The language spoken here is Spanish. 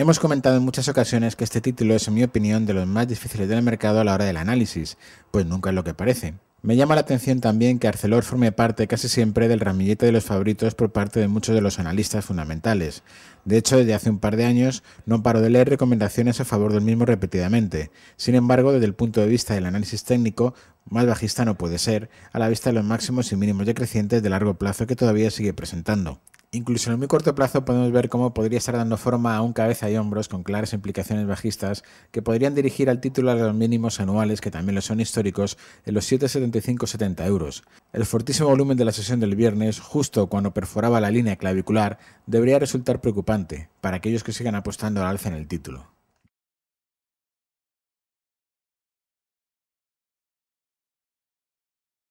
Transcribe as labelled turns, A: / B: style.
A: Hemos comentado en muchas ocasiones que este título es, en mi opinión, de los más difíciles del mercado a la hora del análisis, pues nunca es lo que parece. Me llama la atención también que Arcelor forme parte casi siempre del ramillete de los favoritos por parte de muchos de los analistas fundamentales. De hecho, desde hace un par de años no paro de leer recomendaciones a favor del mismo repetidamente. Sin embargo, desde el punto de vista del análisis técnico, más bajista no puede ser, a la vista de los máximos y mínimos decrecientes de largo plazo que todavía sigue presentando. Incluso en muy corto plazo podemos ver cómo podría estar dando forma a un cabeza y hombros con claras implicaciones bajistas que podrían dirigir al título a los mínimos anuales que también lo son históricos en los 7,75-70 euros. El fortísimo volumen de la sesión del viernes, justo cuando perforaba la línea clavicular, debería resultar preocupante para aquellos que sigan
B: apostando al alza en el título.